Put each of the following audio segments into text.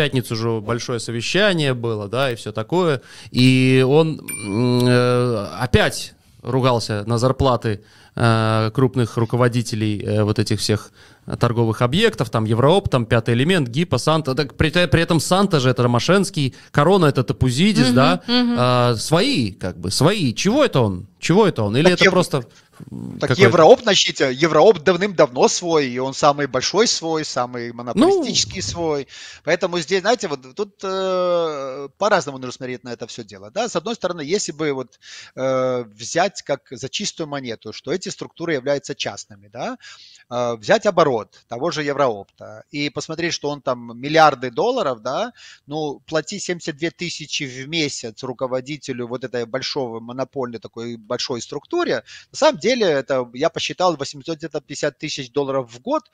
пятницу же большое совещание было, да, и все такое. И он э, опять ругался на зарплаты э, крупных руководителей э, вот этих всех торговых объектов, там Еврооп, там Пятый элемент, Гипа, Санта, так, при, при этом Санта же это Ромашенский, Корона это Тапузидис, угу, да, угу. Э, свои, как бы, свои. Чего это он? Чего это он? Или а это чем? просто так какой... Еврооп, начните. Еврооп давным-давно свой, и он самый большой свой, самый ну. монополистический ну... свой. Поэтому здесь, знаете, вот тут э, по-разному нужно смотреть на это все дело. Да? С одной стороны, если бы вот э, взять как за чистую монету, что эти структуры являются частными, да, Э, взять оборот того же Евроопта и посмотреть, что он там миллиарды долларов, да, ну, плати 72 тысячи в месяц руководителю вот этой большого монопольной такой большой структуре, на самом деле это, я посчитал, 850 тысяч долларов в год,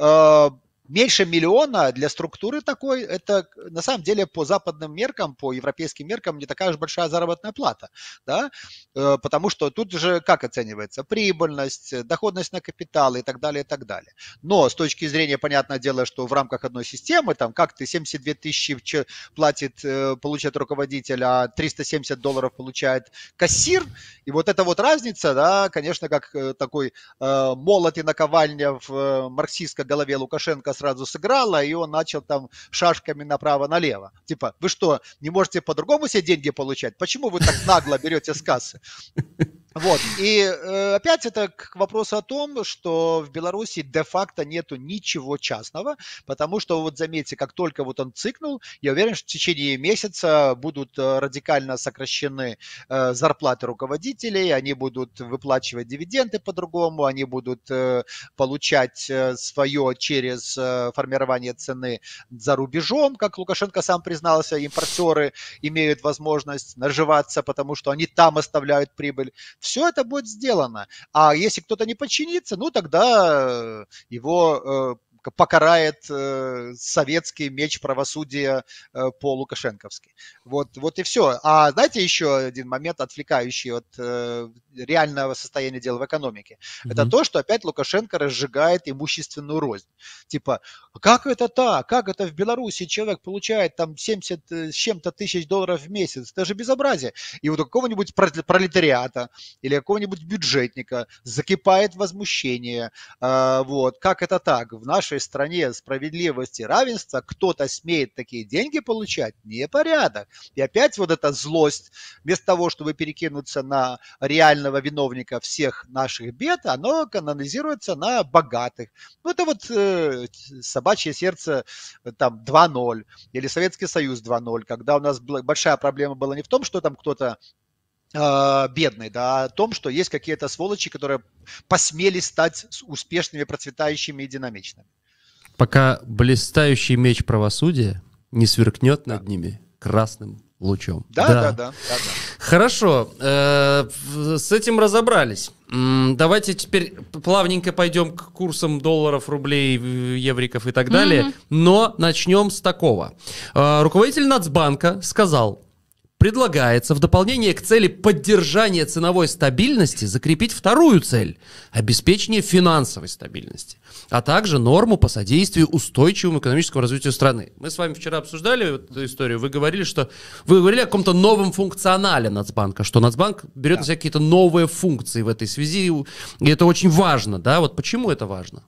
э, меньше миллиона для структуры такой, это на самом деле по западным меркам, по европейским меркам не такая уж большая заработная плата, да, э, потому что тут же как оценивается прибыльность, э, доходность на капитал и так далее, и так далее. Но с точки зрения, понятное дело, что в рамках одной системы, там, как ты 72 тысячи платит, э, получает руководитель, а 370 долларов получает кассир, и вот эта вот разница, да, конечно, как такой молот и наковальня в марксистской голове Лукашенко сразу сыграла, и он начал там шашками направо-налево. Типа, вы что, не можете по-другому себе деньги получать? Почему вы так нагло берете с кассы? Вот. И э, опять это к вопросу о том, что в Беларуси де-факто нету ничего частного, потому что, вот заметьте, как только вот он цикнул, я уверен, что в течение месяца будут э, радикально сокращены э, зарплаты руководителей, они будут выплачивать дивиденды по-другому, они будут получать свое через формирование цены за рубежом, как Лукашенко сам признался, импортеры имеют возможность наживаться, потому что они там оставляют прибыль все это будет сделано. А если кто-то не подчинится, ну тогда э, его э, покарает э, советский меч правосудия э, по Лукашенковски. Вот, вот и все. А знаете еще один момент, отвлекающий от э, реального состояния дел в экономике? Mm-hmm. Это то, что опять Лукашенко разжигает имущественную рознь. Типа, как это так? Как это в Беларуси человек получает там 70 с чем-то тысяч долларов в месяц? Это же безобразие. И вот у какого-нибудь пролетариата или какого-нибудь бюджетника закипает возмущение. Вот, как это так? В наш нашей стране справедливости, равенства кто-то смеет такие деньги получать, непорядок. И опять вот эта злость, вместо того, чтобы перекинуться на реального виновника всех наших бед, оно канонизируется на богатых. Ну, это вот э, собачье сердце э, там 2.0 или Советский Союз 2.0, когда у нас большая проблема была не в том, что там кто-то э, бедный, да, о а том, что есть какие-то сволочи, которые посмели стать успешными, процветающими и динамичными пока блистающий меч правосудия не сверкнет да. над ними красным лучом. Да, да, да. да, да, да. Хорошо, э, с этим разобрались. Давайте теперь плавненько пойдем к курсам долларов, рублей, евриков и так далее. Mm-hmm. Но начнем с такого. Э, руководитель Нацбанка сказал, предлагается в дополнение к цели поддержания ценовой стабильности закрепить вторую цель – обеспечение финансовой стабильности, а также норму по содействию устойчивому экономическому развитию страны. Мы с вами вчера обсуждали эту историю, вы говорили, что вы говорили о каком-то новом функционале Нацбанка, что Нацбанк берет да. на себя какие-то новые функции в этой связи, и это очень важно, да, вот почему это важно?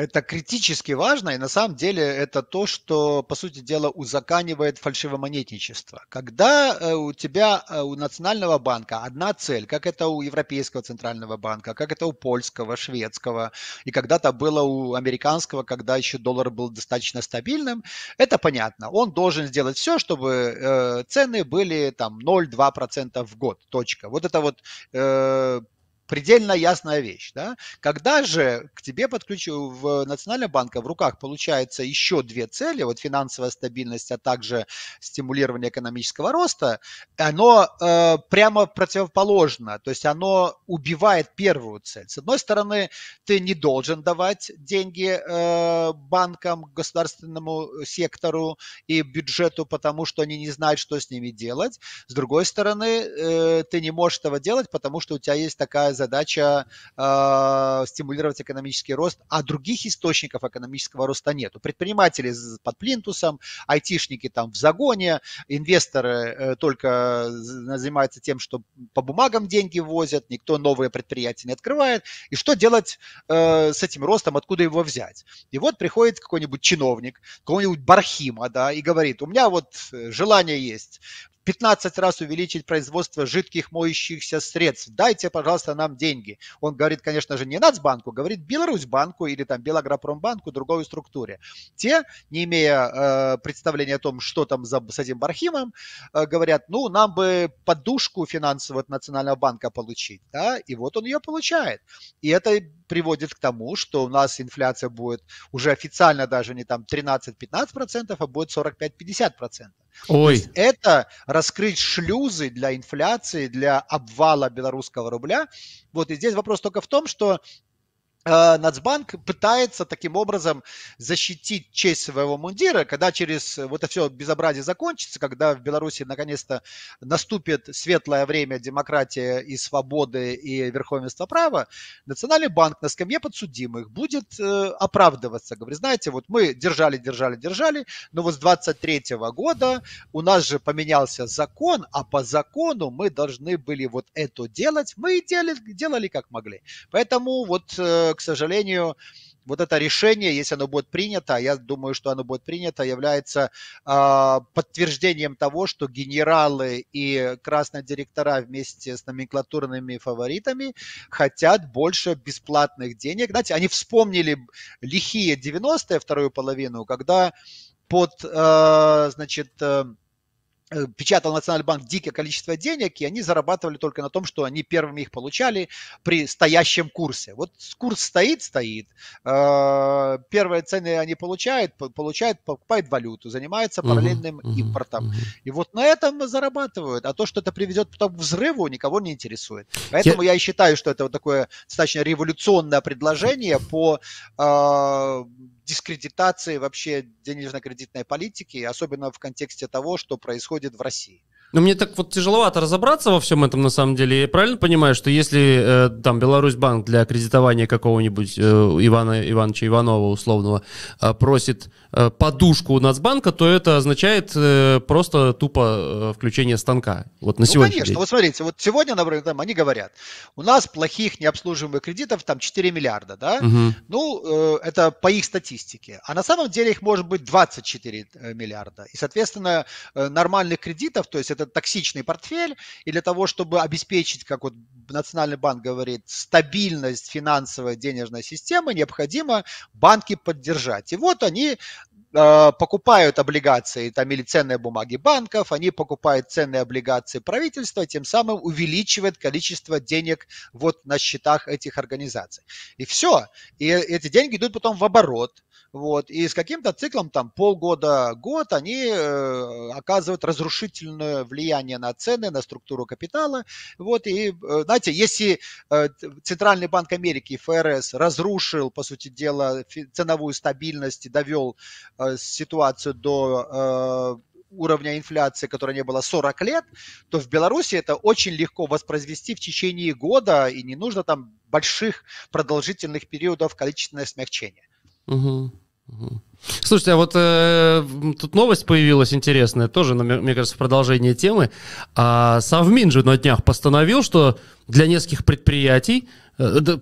Это критически важно, и на самом деле это то, что, по сути дела, узаканивает фальшивомонетничество. Когда э, у тебя, э, у Национального банка одна цель, как это у Европейского Центрального банка, как это у польского, шведского, и когда-то было у американского, когда еще доллар был достаточно стабильным, это понятно. Он должен сделать все, чтобы э, цены были там 0,2% в год, точка. Вот это вот предельно ясная вещь. Да? Когда же к тебе подключу в банк, банка в руках получается еще две цели, вот финансовая стабильность, а также стимулирование экономического роста, оно э, прямо противоположно, то есть оно убивает первую цель. С одной стороны, ты не должен давать деньги э, банкам, государственному сектору и бюджету, потому что они не знают, что с ними делать. С другой стороны, э, ты не можешь этого делать, потому что у тебя есть такая задача э, стимулировать экономический рост, а других источников экономического роста нет. Предприниматели под плинтусом, айтишники там в загоне, инвесторы э, только занимаются тем, что по бумагам деньги возят, никто новые предприятия не открывает. И что делать э, с этим ростом, откуда его взять? И вот приходит какой-нибудь чиновник, какой-нибудь Бархима, да, и говорит, у меня вот э, желание есть 15 раз увеличить производство жидких моющихся средств. Дайте, пожалуйста, нам деньги. Он говорит, конечно же, не Нацбанку, говорит Беларусьбанку или там Белагропромбанку, другой структуре. Те, не имея э, представления о том, что там за, с этим Бархимом, э, говорят, ну, нам бы подушку финансовую от Национального банка получить. Да? И вот он ее получает. И это приводит к тому, что у нас инфляция будет уже официально даже не там 13-15%, а будет 45-50%. Ой. То есть это раскрыть шлюзы для инфляции, для обвала белорусского рубля. Вот и здесь вопрос только в том, что Э, Нацбанк пытается таким образом защитить честь своего мундира, когда через вот это все безобразие закончится, когда в Беларуси наконец-то наступит светлое время демократии и свободы и верховенства права, Национальный банк на скамье подсудимых будет э, оправдываться. Говорит, знаете, вот мы держали, держали, держали, но вот с 23 года у нас же поменялся закон, а по закону мы должны были вот это делать, мы и делали, делали как могли. Поэтому вот э, Э, к сожалению, вот это решение, если оно будет принято, я думаю, что оно будет принято, является э, подтверждением того, что генералы и красные директора вместе с номенклатурными фаворитами хотят больше бесплатных денег. Знаете, они вспомнили лихие 90-е, вторую половину, когда под, э, значит... Э, Э, печатал Национальный банк дикое количество денег, и они зарабатывали только на том, что они первыми их получали при стоящем курсе. Вот курс стоит, стоит, э, первые цены они получают, получают, покупают валюту, занимаются параллельным uh-huh, импортом. Uh-huh. И вот на этом зарабатывают. А то, что это приведет потом к взрыву, никого не интересует. Поэтому я, я считаю, что это вот такое достаточно революционное предложение по э, дискредитации вообще денежно-кредитной политики, особенно в контексте того, что происходит в России. Но ну, мне так вот тяжеловато разобраться во всем этом на самом деле. Я правильно понимаю, что если э, там Беларусьбанк для кредитования какого-нибудь э, Ивана Ивановича Иванова условного э, просит Э, подушку у Нацбанка, то это означает э, просто тупо э, включение станка. Вот на ну, сегодня. конечно. Вот смотрите, вот сегодня, например, там, они говорят, у нас плохих необслуживаемых кредитов там 4 миллиарда, да? Угу. Ну, это по их статистике. А на самом деле их может быть 24 миллиарда. И, соответственно, нормальных кредитов, то есть это токсичный портфель, и для того, чтобы обеспечить, как вот Национальный банк говорит, стабильность финансовой денежной системы, необходимо банки поддержать. И вот они Э, покупают облигации там, или ценные бумаги банков, они покупают ценные облигации правительства, тем самым увеличивает количество денег вот на счетах этих организаций. И все. И э, эти деньги идут потом в оборот вот, и с каким-то циклом, там, полгода, год, они э, оказывают разрушительное влияние на цены, на структуру капитала. Вот, и, э, знаете, если э, Центральный банк Америки, ФРС, разрушил, по сути дела, ценовую стабильность и довел э, ситуацию до... Э, уровня инфляции, которая не было 40 лет, то в Беларуси это очень легко воспроизвести в течение года, и не нужно там больших продолжительных периодов количественного смягчения. Угу. Слушайте, а вот э, тут новость появилась интересная, тоже, мне кажется, в продолжении темы. А Совмин же на днях постановил, что для нескольких предприятий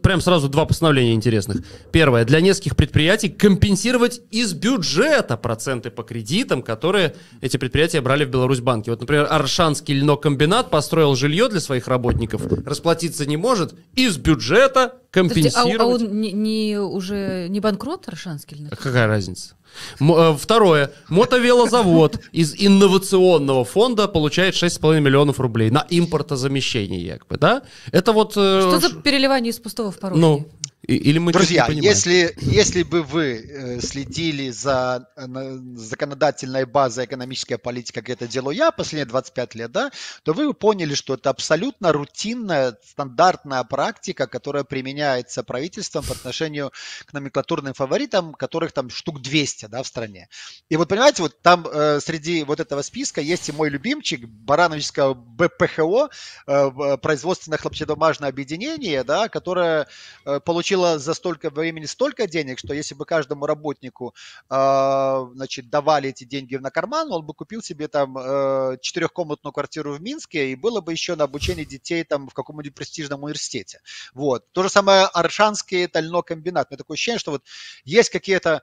прям сразу два постановления интересных. Первое. Для нескольких предприятий компенсировать из бюджета проценты по кредитам, которые эти предприятия брали в Беларусьбанке. Вот, например, Аршанский льнокомбинат построил жилье для своих работников, расплатиться не может, из бюджета компенсировать. Подожди, а, а он не, не уже не банкрот Аршанский льнокомбинат? Какая разница? М- э, второе. Мотовелозавод из инновационного фонда получает 6,5 миллионов рублей на импортозамещение, бы, да? Это вот... Э, Что э, за переливание из пустого в порожнее? Ну, или мы Друзья, если, если бы вы э, следили за э, законодательной базой экономической политики, как это делаю я последние 25 лет, да, то вы поняли, что это абсолютно рутинная, стандартная практика, которая применяется правительством по отношению к номенклатурным фаворитам, которых там штук 200 да, в стране. И вот понимаете, вот там э, среди вот этого списка есть и мой любимчик Барановичского БПХО, э, э производственное хлопчедомажное объединение, да, которое э, получило накопила за столько времени столько денег, что если бы каждому работнику а, значит, давали эти деньги на карман, он бы купил себе там э, четырехкомнатную квартиру в Минске и было бы еще на обучение детей там в каком-нибудь престижном университете. Вот. То же самое Аршанский тальнокомбинат. У меня такое ощущение, что вот есть какие-то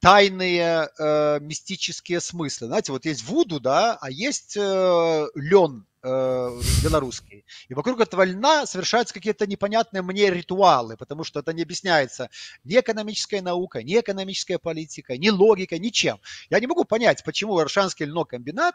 тайные э, мистические смыслы. Знаете, вот есть вуду, да, а есть э, лен э, белорусский. И вокруг этого льна совершаются какие-то непонятные мне ритуалы, потому что это не объясняется ни экономическая наука, ни экономическая политика, ни логика, ничем. Я не могу понять, почему Варшанский льнокомбинат комбинат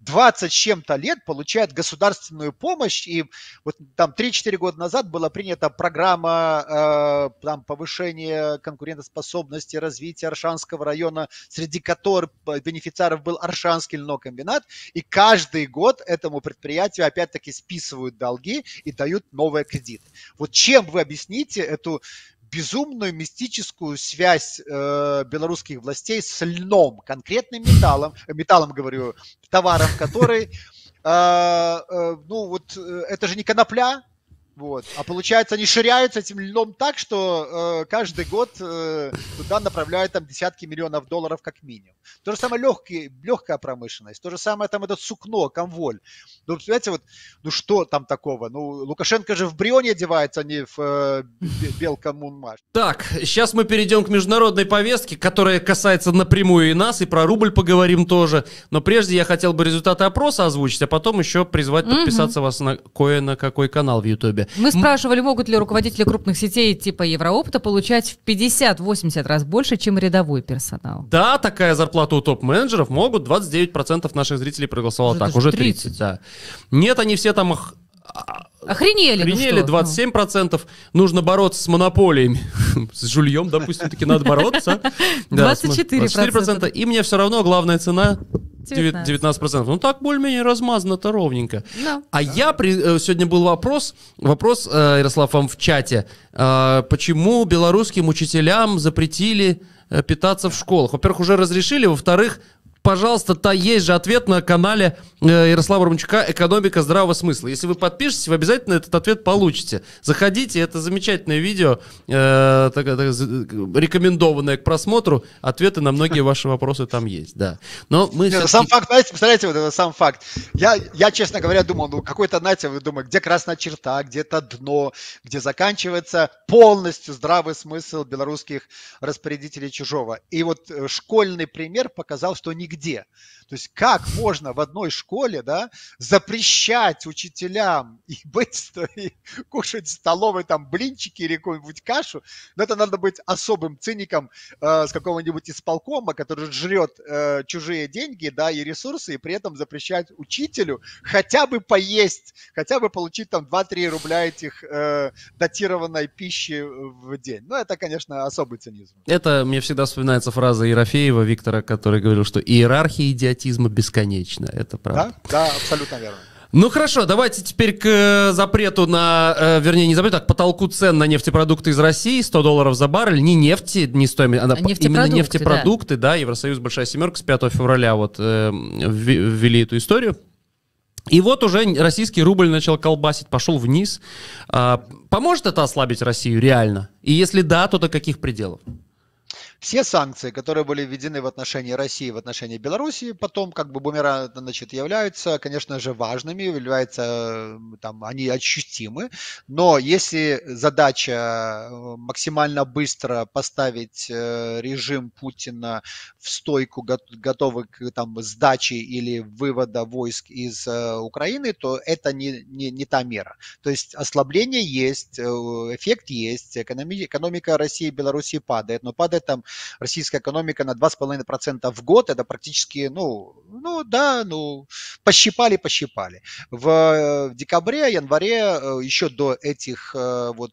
20 с чем-то лет получает государственную помощь. И вот там 3-4 года назад была принята программа э, там, повышения конкурентоспособности, развития Аршанского района, среди которых бенефициаров был Аршанский льнокомбинат. И каждый год этому предприятию опять-таки списывают долги и дают новый кредит. Вот чем вы объясните эту безумную мистическую связь э, белорусских властей с льном, конкретным металлом, э, металлом говорю, товаром, который, э, э, ну вот, э, это же не конопля, вот. А получается, они ширяются этим льном так, что э, каждый год э, туда направляют там десятки миллионов долларов как минимум. То же самое легкие, легкая промышленность, то же самое там это сукно, конволь. Ну, представляете, вот, ну что там такого? Ну, Лукашенко же в Брионе одевается, а не в э, Белкоммунмаш. Так, сейчас мы перейдем к международной повестке, которая касается напрямую и нас, и про рубль поговорим тоже. Но прежде я хотел бы результаты опроса озвучить, а потом еще призвать подписаться угу. вас на кое на какой канал в Ютубе. Мы спрашивали, могут ли руководители крупных сетей типа Евроопта получать в 50-80 раз больше, чем рядовой персонал. Да, такая зарплата у топ-менеджеров могут. 29% наших зрителей проголосовало уже так, уже 30. 30, да. Нет, они все там ох... Охренели. А, охренели, ну 27%. Ну. Нужно бороться с монополиями. с жульем, допустим, таки надо бороться. Да, 24%. 24%. И мне все равно главная цена 19. 19%. Ну так более-менее размазано-то ровненько. Да. А да. я, при, э, сегодня был вопрос, вопрос, э, Ярослав, вам в чате, э, почему белорусским учителям запретили питаться в школах. Во-первых, уже разрешили, во-вторых, пожалуйста, там есть же ответ на канале э, Ярослава Румчука «Экономика здравого смысла». Если вы подпишетесь, вы обязательно этот ответ получите. Заходите, это замечательное видео, э, рекомендованное к просмотру. Ответы на многие ваши вопросы там есть, да. Но мы Сам факт, знаете, представляете, вот это сам факт. Я, я, честно говоря, думал, ну какой-то, знаете, вы думаете, где красная черта, где-то дно, где заканчивается полностью здравый смысл белорусских распорядителей чужого. И вот э, школьный пример показал, что не нигде. То есть как можно в одной школе да, запрещать учителям и быть, и кушать в столовой там блинчики или какую-нибудь кашу? Но это надо быть особым циником э, с какого-нибудь исполкома, который жрет э, чужие деньги да, и ресурсы, и при этом запрещать учителю хотя бы поесть, хотя бы получить там 2-3 рубля этих э, датированной пищи в день. Ну, это, конечно, особый цинизм. Это мне всегда вспоминается фраза Ерофеева Виктора, который говорил, что и иерархия идиотизма бесконечна, это правда. Да, да, абсолютно верно. Ну хорошо, давайте теперь к э, запрету на, э, вернее, не запрету, а к потолку цен на нефтепродукты из России, 100 долларов за баррель, не нефти, не стоимость, а нефтепродукты, именно нефтепродукты, да. да, Евросоюз Большая Семерка с 5 февраля вот э, ввели эту историю. И вот уже российский рубль начал колбасить, пошел вниз. А, поможет это ослабить Россию реально? И если да, то до каких пределов? Все санкции, которые были введены в отношении России, в отношении Белоруссии, потом как бы бумера, значит, являются, конечно же, важными, являются, э, там, они ощутимы, но если задача э, максимально быстро поставить э, режим Путина в стойку, готовы к там, сдаче или вывода войск из Украины, то это не, не, не та мера. То есть ослабление есть, эффект есть, экономика, России и Белоруссии падает, но падает там российская экономика на 2,5% в год, это практически, ну, ну да, ну, пощипали, пощипали. В э, декабре, январе, э, еще до этих э, вот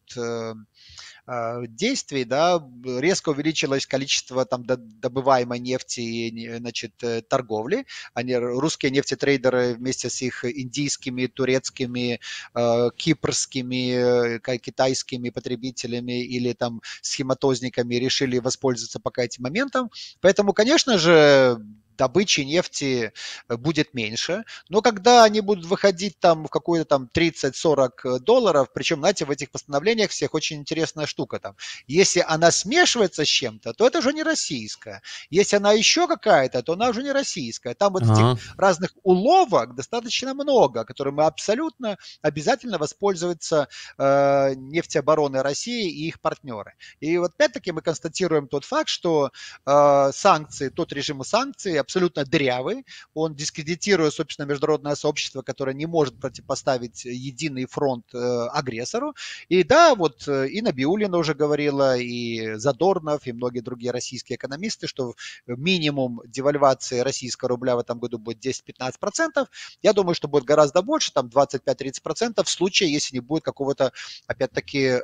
Э, действий, да, резко увеличилось количество там добываемой нефти и, значит, э, торговли. Они, русские нефтетрейдеры вместе с их индийскими, турецкими, э, кипрскими, китайскими потребителями или там схематозниками решили воспользоваться пока этим моментом. Поэтому, конечно же, добычи нефти э, будет меньше. Но когда они будут выходить там в какую-то там 30-40 э, долларов, причем, знаете, в этих постановлениях всех очень интересная штука там. Если она смешивается с чем-то, то это уже не российская. Если она еще какая-то, то она уже не российская. Там вот ага. этих разных уловок достаточно много, которые мы абсолютно обязательно воспользуются э, нефтеобороны России и их партнеры. И вот опять-таки мы констатируем тот факт, что э, санкции, тот режим санкций абсолютно дырявый, он дискредитирует, собственно, международное сообщество, которое не может противопоставить единый фронт э, агрессору. И да, вот э, и Набиулина уже говорила, и Задорнов, и многие другие российские экономисты, что минимум девальвации российского рубля в этом году будет 10-15%. Я думаю, что будет гораздо больше, там 25-30% в случае, если не будет какого-то, опять-таки, э,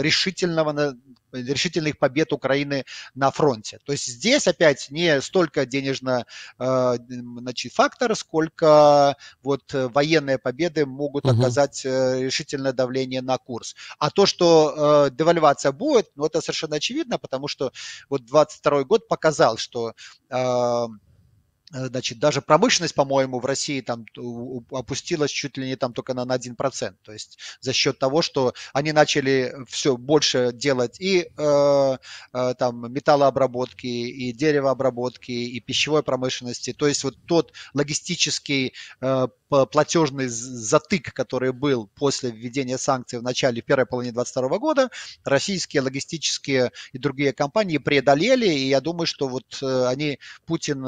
решительного решительных побед Украины на фронте. То есть здесь опять не столько денежно именно значит, э, фактор, сколько вот э, военные победы могут угу. оказать э, решительное давление на курс. А то, что девальвация будет, ну, это совершенно очевидно, потому что вот 22 год показал, что Э, значит, даже промышленность, по-моему, в России там опустилась чуть ли не там только на на 1%. То есть за счет того, что они начали э, все больше делать и э, э, там металлообработки, и деревообработки, и пищевой промышленности. То есть вот тот логистический э, платежный затык, который был после введения санкций в начале первой половины 2022 года, российские логистические и другие компании преодолели, и я думаю, что вот э, они, Путин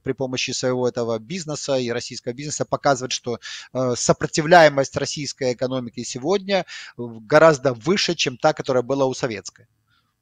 при помощи помощи своего этого бизнеса и российского бизнеса показывает, что э, сопротивляемость российской экономики сегодня э, гораздо выше, чем та, которая была у советской.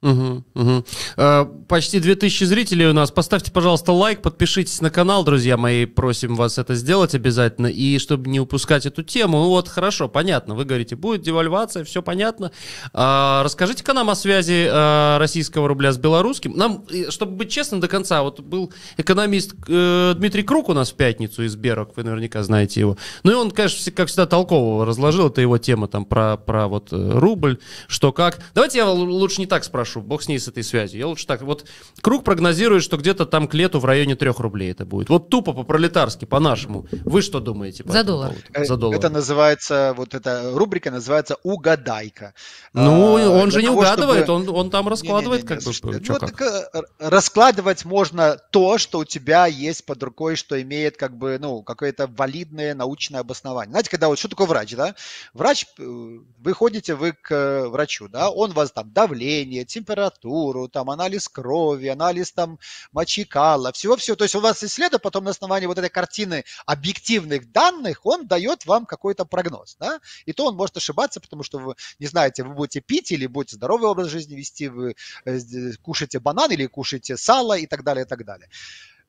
Угу, угу. Э, почти 2000 зрителей у нас. Поставьте, пожалуйста, лайк, подпишитесь на канал, друзья мои. Просим вас это сделать обязательно. И чтобы не упускать эту тему, ну вот, хорошо, понятно. Вы говорите, будет девальвация, все понятно. Э, расскажите-ка нам о связи э, российского рубля с белорусским. Нам, э, чтобы быть честным до конца, вот был экономист э, Дмитрий Круг у нас в пятницу из Берок, вы наверняка знаете его. Ну и он, конечно, как всегда, толково разложил. Это его тема там про, про вот э, рубль, что как. Давайте я лучше не так спрашиваю хорошо, бог с ней с этой связи. Я лучше так, вот круг прогнозирует, что где-то там к лету в районе 3 рублей это будет. Вот тупо по-пролетарски, по-нашему. Вы что думаете? По За доллар. Э, За доллар. Это называется, вот эта рубрика называется «Угадайка». Ну, а, он же не того, угадывает, чтобы... он, он там раскладывает не, не, не, как бы. Ну, как? Э, раскладывать можно то, что у тебя есть под рукой, что имеет как бы, ну, какое-то валидное научное обоснование. Знаете, когда вот что такое врач, да? Врач, э, вы ходите вы к врачу, да, он вас там давление, температуру, там, анализ крови, анализ там мочи кала, всего-всего. То есть у вас исследует, потом на основании вот этой картины объективных данных он дает вам какой-то прогноз. Да? И то он может ошибаться, потому что вы не знаете, вы будете пить или будете здоровый образ жизни вести, вы э, э, кушаете банан или кушаете сало и так далее, и так далее.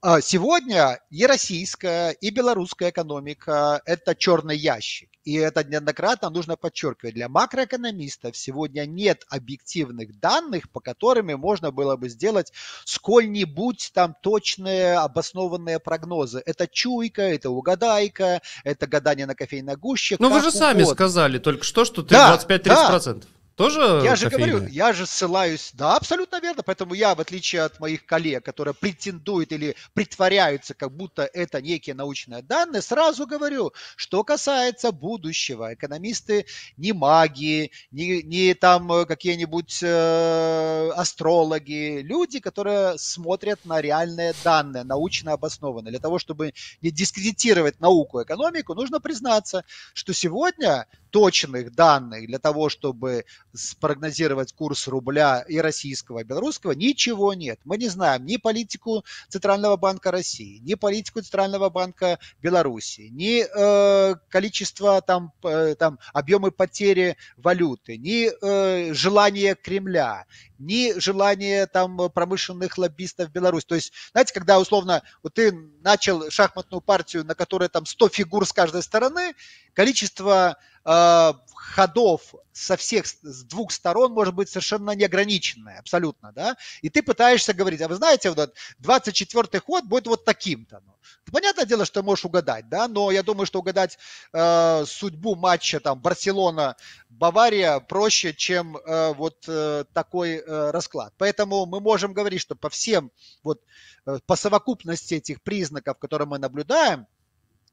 А, сегодня и российская, и белорусская экономика – это черный ящик. И это неоднократно нужно подчеркивать. Для макроэкономистов сегодня нет объективных данных, по которым можно было бы сделать сколь-нибудь там точные обоснованные прогнозы. Это чуйка, это угадайка, это гадание на кофейной гуще. Но ну, вы же угодно. сами сказали только что, что ты да, 25-30%. Да тоже? Я же кофейные? говорю, я же ссылаюсь, да, абсолютно верно, поэтому я, в отличие от моих коллег, которые претендуют или притворяются, как будто это некие научные данные, сразу говорю, что касается будущего, экономисты не маги, не, не там э, какие-нибудь э, астрологи, люди, которые смотрят на реальные данные, научно обоснованные. Для того, чтобы не дискредитировать науку, экономику, нужно признаться, что сегодня точных данных для того, чтобы спрогнозировать курс рубля и российского, и белорусского, ничего нет. Мы не знаем ни политику Центрального банка России, ни политику Центрального банка Беларуси, ни э, количество там, э, там объемы потери валюты, ни э, желание Кремля, ни желание там промышленных лоббистов в Беларуси. То есть, знаете, когда условно вот ты начал шахматную партию, на которой там 100 фигур с каждой стороны, количество Э, ходов со всех, с двух сторон может быть совершенно неограниченное, абсолютно, да, и ты пытаешься говорить, а вы знаете, вот 24-й ход будет вот таким-то. Ну. Понятное дело, что можешь угадать, да, но я думаю, что угадать э, судьбу матча там Барселона-Бавария проще, чем э, вот э, такой э, расклад. Поэтому мы можем говорить, что по всем, вот э, по совокупности этих признаков, которые мы наблюдаем,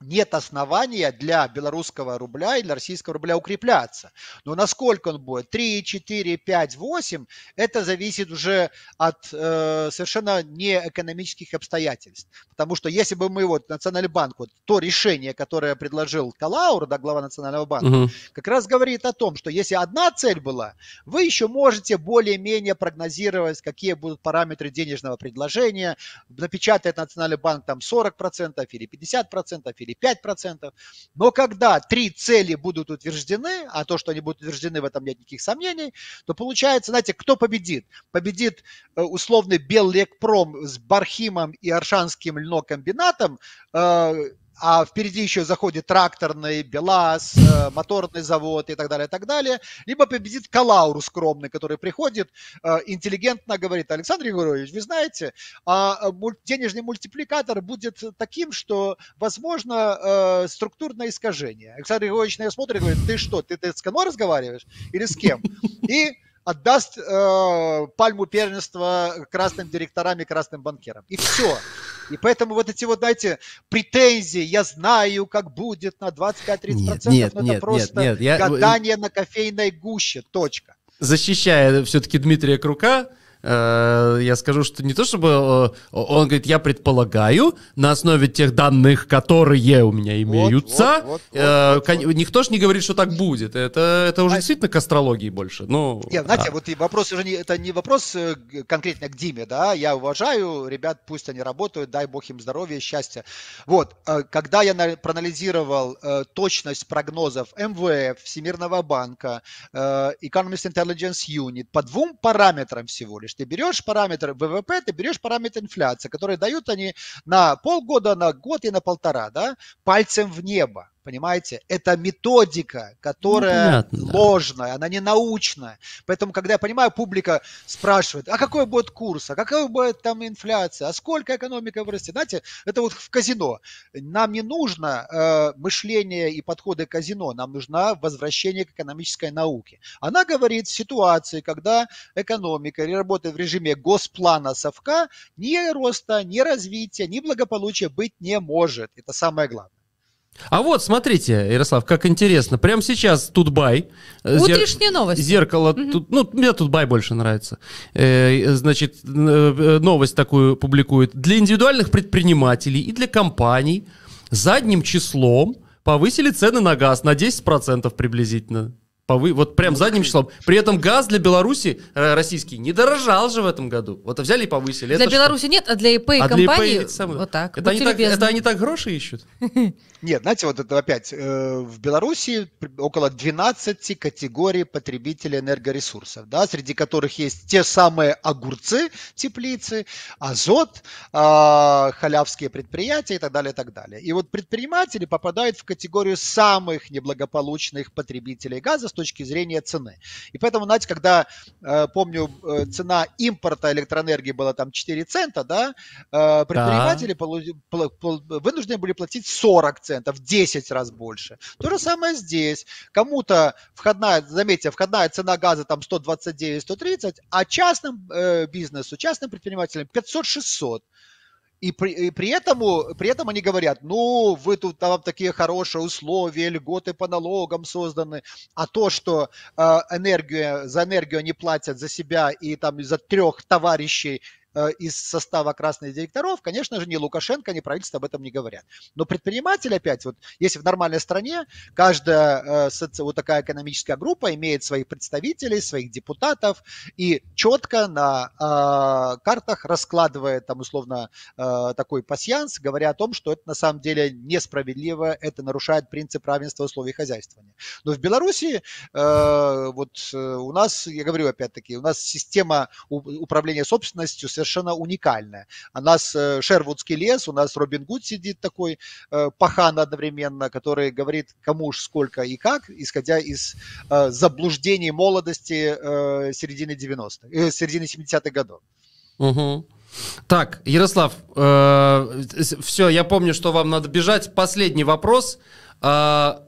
нет основания для белорусского рубля и для российского рубля укрепляться. Но насколько он будет? 3, 4, 5, 8, это зависит уже от э, совершенно не экономических обстоятельств. Потому что если бы мы, вот, Национальный банк, вот то решение, которое предложил Калаур, да, глава Национального банка, угу. как раз говорит о том, что если одна цель была, вы еще можете более-менее прогнозировать, какие будут параметры денежного предложения, напечатает Национальный банк там 40% или 50% или или 5%. Но когда три цели будут утверждены, а то, что они будут утверждены, в этом нет никаких сомнений, то получается, знаете, кто победит? Победит э, условный Беллекпром с Бархимом и Аршанским льнокомбинатом, э, а впереди еще заходит тракторный, БелАЗ, э, моторный завод и так далее, и так далее. Либо победит Калауру скромный, который приходит, э, интеллигентно говорит, Александр Егорович, вы знаете, а, э, денежный мультипликатор будет таким, что, возможно, структурное искажение. Александр Егорович на нее смотрит и говорит, ты что, ты, ты с Каной разговариваешь или с кем? И отдаст э, пальму первенства красным директорам и красным банкирам. И все. И поэтому вот эти вот, знаете, претензии, я знаю, как будет на 25-30%, нет, нет, это нет, просто нет, нет, я... Э, гадание на кофейной гуще, точка защищая все-таки Дмитрия Крука, Э, я скажу, что не то чтобы... Э, он говорит, я предполагаю, на основе тех данных, которые у меня имеются, э, никто же не говорит, что так будет. Это, это уже а действительно к астрологии больше. Ну, знаете, а. вот и вопрос уже не... Это не вопрос конкретно к Диме, да? Я уважаю ребят, пусть они работают, дай бог им здоровья и счастья. Вот, когда я проанализировал точность прогнозов МВФ, Всемирного банка, Economist Intelligence Unit по двум параметрам всего лишь, бишь ты берешь параметр ВВП, ты берешь параметр инфляции, которые дают они на полгода, на год и на полтора, да, пальцем в небо. Понимаете? Это методика, которая ну, ложная, она не научная. Поэтому, когда я понимаю, публика спрашивает, а какой будет курс, а какая будет там инфляция, а сколько экономика вырастет. Знаете, это вот в казино. Нам не нужно э, мышление и подходы к казино, нам нужно возвращение к экономической науке. Она говорит, в ситуации, когда экономика работает в режиме госплана совка, ни роста, ни развития, ни благополучия быть не может. Это самое главное. А вот, смотрите, Ярослав, как интересно. Прямо сейчас Тутбай. Утренняя зер... новость. Зеркало. Угу. Тут, ну, мне Тутбай больше нравится. Э, э значит, э, э, новость такую публикует. Для индивидуальных предпринимателей и для компаний задним числом повысили цены на газ на 10% приблизительно. Повы... Вот прям задним числом. При этом газ для Беларуси российский не дорожал же в этом году. Вот взяли и повысили. Для это Беларуси что? нет, а для ИП и а компании ИП... вот так. Это они так, это они так гроши ищут? Нет, знаете, вот это опять, э, в Беларуси около 12 категорий потребителей энергоресурсов, да, среди которых есть те самые огурцы, теплицы, азот, э, халявские предприятия и так далее, и так далее. И вот предприниматели попадают в категорию самых неблагополучных потребителей газа с точки зрения цены. И поэтому, знаете, когда, э, помню, э, цена импорта электроэнергии была там 4 цента, да, предприниматели да. вынуждены были платить 40 центов в 10 раз больше. То же самое здесь. Кому-то входная, заметьте, входная цена газа там 129-130, а частным э, бизнесу, частным предпринимателям 500-600. И при, и при, этому, при этом они говорят, ну, вы тут там такие хорошие условия, льготы по налогам созданы, а то, что э, энергию, за энергию они платят за себя и там за трех товарищей Э, из состава красных директоров, конечно же, ни Лукашенко, ни правительство об этом не говорят. Но предприниматель опять, вот если в нормальной стране каждая э, соци, вот такая экономическая группа имеет своих представителей, своих депутатов и четко на э, картах раскладывает там условно такой пасьянс, говоря о том, что это на самом деле несправедливо, это нарушает принцип равенства условий хозяйствования. Но в Беларуси вот у нас, я говорю опять-таки, у нас система управления собственностью совершенно уникальная. У нас э, Шервудский лес, у нас Робин Гуд сидит такой э, пахан одновременно, который говорит, кому ж сколько и как, исходя из э, заблуждений молодости середины 90-х, середины 70-х годов. Угу. Так, Ярослав, э, все, я помню, что вам надо бежать. Последний вопрос. А,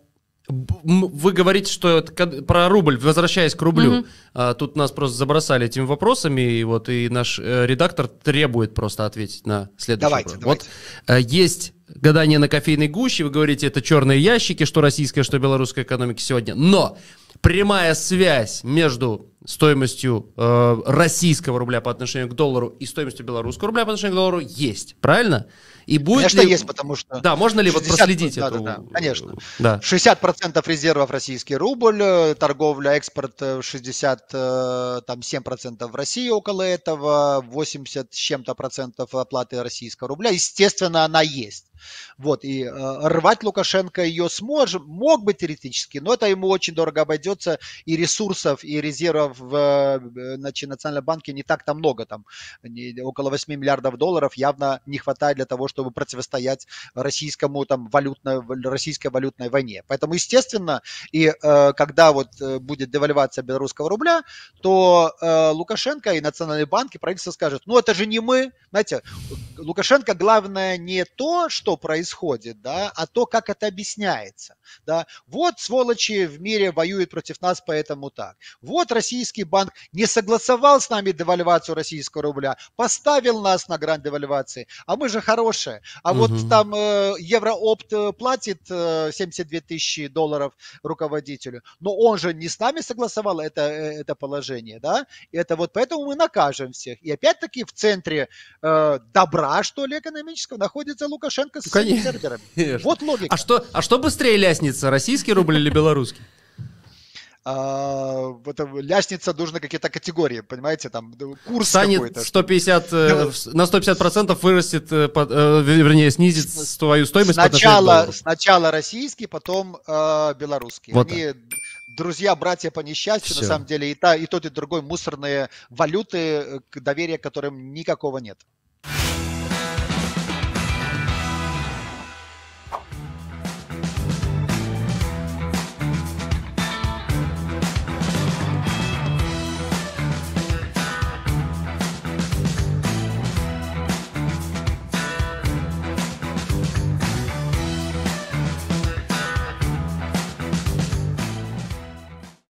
вы говорите, что это, про рубль, возвращаясь к рублю, угу. а, тут нас просто забросали этими вопросами, и вот и наш э, редактор требует просто ответить на следующий давайте, вопрос. Давайте. Вот а, есть гадание на кофейной гуще, вы говорите, это черные ящики, что российская, что белорусская экономика сегодня, но прямая связь между стоимостью э, российского рубля по отношению к доллару и стоимостью белорусского рубля по отношению к доллару есть, правильно? И будет Конечно, ли... есть, потому что... Да, можно ли 60... вот проследить да, эту... Да, да, конечно. Да. 60% резервов российский рубль, э, торговля, экспорт 67% э, э, в России около этого, 80 с чем-то процентов оплаты российского рубля. Естественно, она есть. Вот, и э, рвать Лукашенко ее смож, мог бы теоретически, но это ему очень дорого обойдется, и ресурсов, и резервов в э, значит, Национальном банке не так-то много, там не, около 8 миллиардов долларов явно не хватает для того, чтобы противостоять российскому там валютной, российской валютной войне. Поэтому, естественно, и э, когда вот э, будет девальвация белорусского рубля, то э, Лукашенко и национальные банки, правительство скажет, ну это же не мы, знаете, Лукашенко главное не то, что что происходит, да, а то, как это объясняется. Да. Вот сволочи в мире воюют против нас, поэтому так. Вот российский банк не согласовал с нами девальвацию российского рубля, поставил нас на грань девальвации, а мы же хорошие. А угу. вот там э, Евроопт э, платит э, 72 тысячи долларов руководителю, но он же не с нами согласовал это, э, это положение, да, и это вот поэтому мы накажем всех. И опять-таки в центре э, добра, что ли, экономического, находится Лукашенко только с ну, Конечно. серверами. Вот логика. А что, а что быстрее ляснится, российский рубль или белорусский? А, это лясница нужны какие-то категории, понимаете, там курс Станет какой-то. 150, э, ну, на 150 процентов вырастет, э, э, вернее, снизит свою стоимость. Сначала, сначала российский, потом э, белорусский. Вот Они друзья, братья по несчастью, Все. на самом деле и, та, и тот, и другой мусорные валюты, э, доверия которым никакого нет.